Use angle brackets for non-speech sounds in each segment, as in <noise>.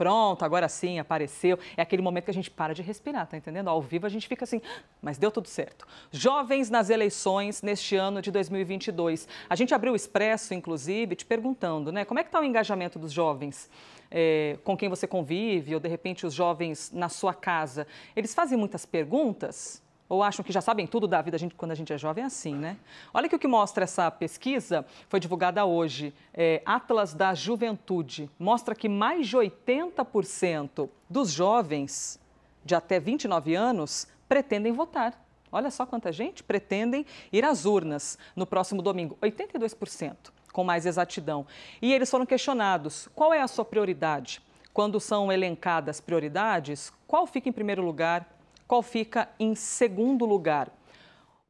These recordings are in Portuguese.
pronto, agora sim, apareceu. É aquele momento que a gente para de respirar, tá entendendo? Ao vivo a gente fica assim, ah, mas deu tudo certo. Jovens nas eleições neste ano de 2022. A gente abriu o Expresso, inclusive, te perguntando, né? Como é que está o engajamento dos jovens? É, com quem você convive, ou de repente os jovens na sua casa, eles fazem muitas perguntas? ou acham que já sabem tudo da vida a gente, quando a gente é jovem, é assim, né? Olha que o que mostra essa pesquisa, foi divulgada hoje, é, Atlas da Juventude, mostra que mais de 80% dos jovens de até 29 anos pretendem votar. Olha só quanta gente pretendem ir às urnas no próximo domingo, 82%, com mais exatidão. E eles foram questionados: qual é a sua prioridade? Quando são elencadas prioridades, qual fica em primeiro lugar qual fica em segundo lugar.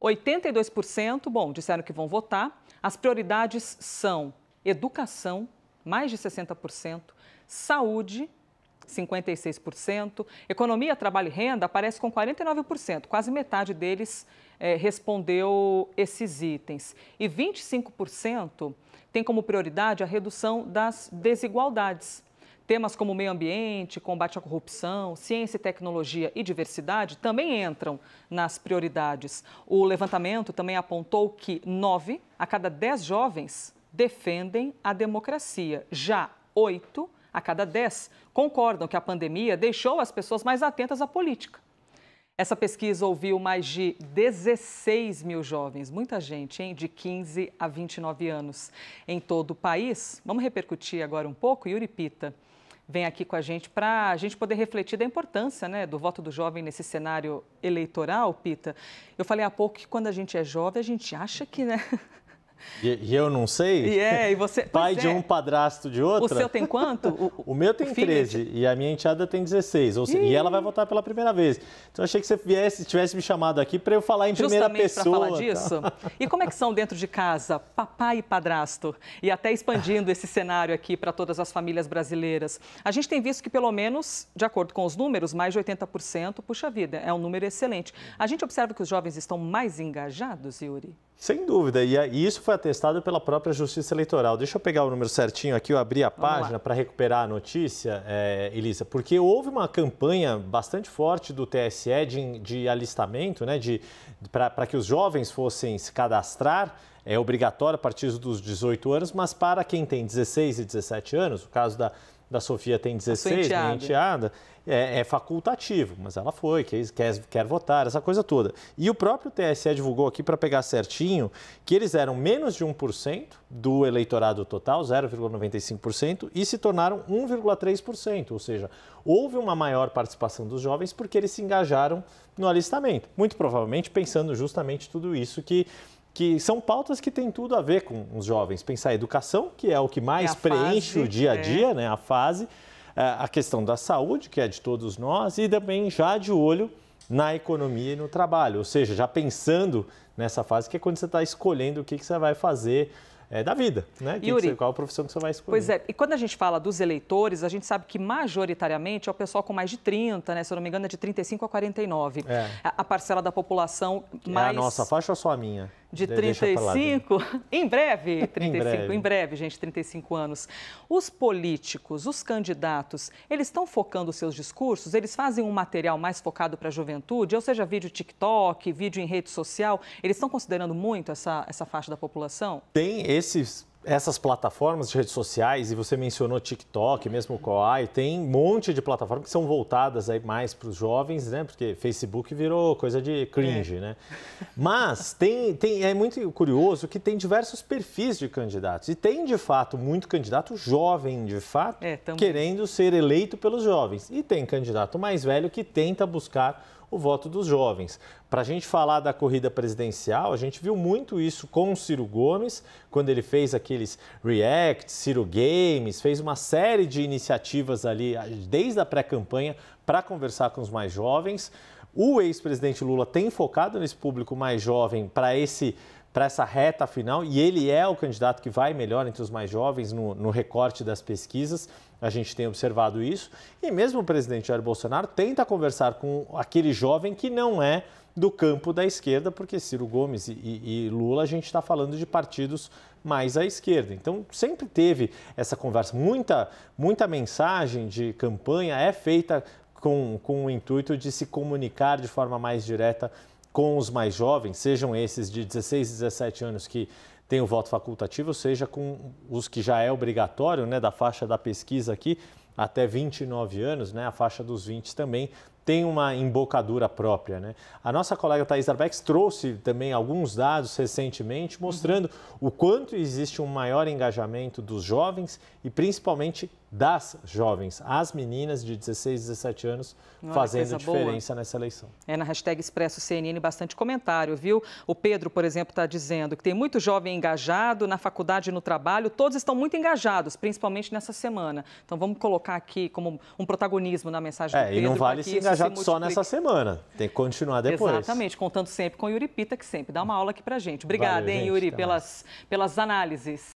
82%, bom, disseram que vão votar. As prioridades são educação, mais de 60%, saúde, 56%, economia, trabalho e renda aparece com 49%, quase metade deles é, respondeu esses itens. E 25% tem como prioridade a redução das desigualdades. Temas como meio ambiente, combate à corrupção, ciência e tecnologia e diversidade também entram nas prioridades. O levantamento também apontou que nove a cada dez jovens defendem a democracia. Já oito a cada dez concordam que a pandemia deixou as pessoas mais atentas à política. Essa pesquisa ouviu mais de 16 mil jovens, muita gente, hein? De 15 a 29 anos em todo o país. Vamos repercutir agora um pouco, Yuri Pita vem aqui com a gente para a gente poder refletir da importância né, do voto do jovem nesse cenário eleitoral, Pita. Eu falei há pouco que quando a gente é jovem, a gente acha que né, <laughs> E, eu não sei? E é, e você. <laughs> Pai de é. um, padrasto de outro. O seu tem quanto? O, <laughs> o meu tem o 13 de... e a minha enteada tem 16. Ou seja, e... ela vai votar pela primeira vez. Então achei que você viesse, tivesse me chamado aqui para eu falar em Justamente primeira pessoa. Justamente tá? para falar disso. E como é que são dentro de casa papai e padrasto? E até expandindo esse cenário aqui para todas as famílias brasileiras. A gente tem visto que pelo menos, de acordo com os números, mais de 80%, puxa vida, é um número excelente. A gente observa que os jovens estão mais engajados, Yuri? Sem dúvida, é, e isso foi atestado pela própria Justiça Eleitoral. Deixa eu pegar o número certinho aqui, eu abri a página para recuperar a notícia, é, Elisa, porque houve uma campanha bastante forte do TSE de, de alistamento, né, para que os jovens fossem se cadastrar é obrigatório a partir dos 18 anos, mas para quem tem 16 e 17 anos, o caso da, da Sofia tem 16, minha enteada, é, é, facultativo, mas ela foi, quer, é quer, quer votar, essa coisa toda. E o próprio TSE divulgou aqui para pegar certinho que eles eram menos de 1% do eleitorado total, 0,95%, e se tornaram 1,3%, ou seja, houve uma maior participação dos jovens porque eles se engajaram no alistamento, muito provavelmente pensando justamente tudo isso que que são pautas que têm tudo a ver com os jovens. Pensar a educação, que é o que é mais preenche fase, o dia a é. dia, é. né, a fase, é, a questão da saúde, que é de todos nós, e também já de olho na economia e no trabalho. Ou seja, já pensando nessa fase, que é quando você está escolhendo o que, que você vai fazer é, da vida, né? Que Yuri, que você, qual a profissão que você vai escolher. Pois é, e quando a gente fala dos eleitores, a gente sabe que majoritariamente é o pessoal com mais de 30, né? Se eu não me engano, é de 35 a 49. É. A, a parcela da população mais. É a nossa faixa ou só a minha? de 35, em breve, 35, em breve. em breve, gente, 35 anos. Os políticos, os candidatos, eles estão focando seus discursos, eles fazem um material mais focado para a juventude, ou seja, vídeo TikTok, vídeo em rede social, eles estão considerando muito essa, essa faixa da população? Tem esses essas plataformas de redes sociais, e você mencionou TikTok, mesmo o Kawaii, tem um monte de plataformas que são voltadas aí mais para os jovens, né? Porque Facebook virou coisa de cringe, é. né? Mas tem, tem, é muito curioso que tem diversos perfis de candidatos. E tem, de fato, muito candidato jovem, de fato, é, querendo ser eleito pelos jovens. E tem candidato mais velho que tenta buscar o voto dos jovens. Para a gente falar da corrida presidencial, a gente viu muito isso com o Ciro Gomes, quando ele fez aqueles React, Ciro Games, fez uma série de iniciativas ali, desde a pré-campanha, para conversar com os mais jovens. O ex-presidente Lula tem focado nesse público mais jovem para esse para essa reta final e ele é o candidato que vai melhor entre os mais jovens no, no, recorte das pesquisas. A gente tem observado isso. E mesmo o presidente Jair Bolsonaro tenta conversar com aquele jovem que não é do campo da esquerda, porque Ciro Gomes e, e Lula a gente está falando de partidos mais à esquerda. Então sempre teve essa conversa. Muita, muita mensagem de campanha é feita com, com o intuito de se comunicar de forma mais direta com os mais jovens, sejam esses de 16 e 17 anos que têm o voto facultativo, seja com os que já é obrigatório, né, da faixa da pesquisa aqui, até 29 anos, né, a faixa dos 20 também tem uma embocadura própria. Né? A nossa colega Thais Arbex trouxe também alguns dados recentemente mostrando uhum. o quanto existe um maior engajamento dos jovens e principalmente das jovens, as meninas de 16, 17 anos, Olha, fazendo diferença boa. nessa eleição. É na hashtag Expresso CNN bastante comentário, viu? O Pedro, por exemplo, está dizendo que tem muito jovem engajado na faculdade e no trabalho, todos estão muito engajados, principalmente nessa semana. Então vamos colocar aqui como um protagonismo na mensagem é, do Pedro. É, E não vale se engajar só nessa semana, tem que continuar depois. Exatamente, contando sempre com o Yuri Pita, que sempre dá uma aula aqui a gente. Obrigada, Valeu, hein, Yuri, pelas, pelas análises.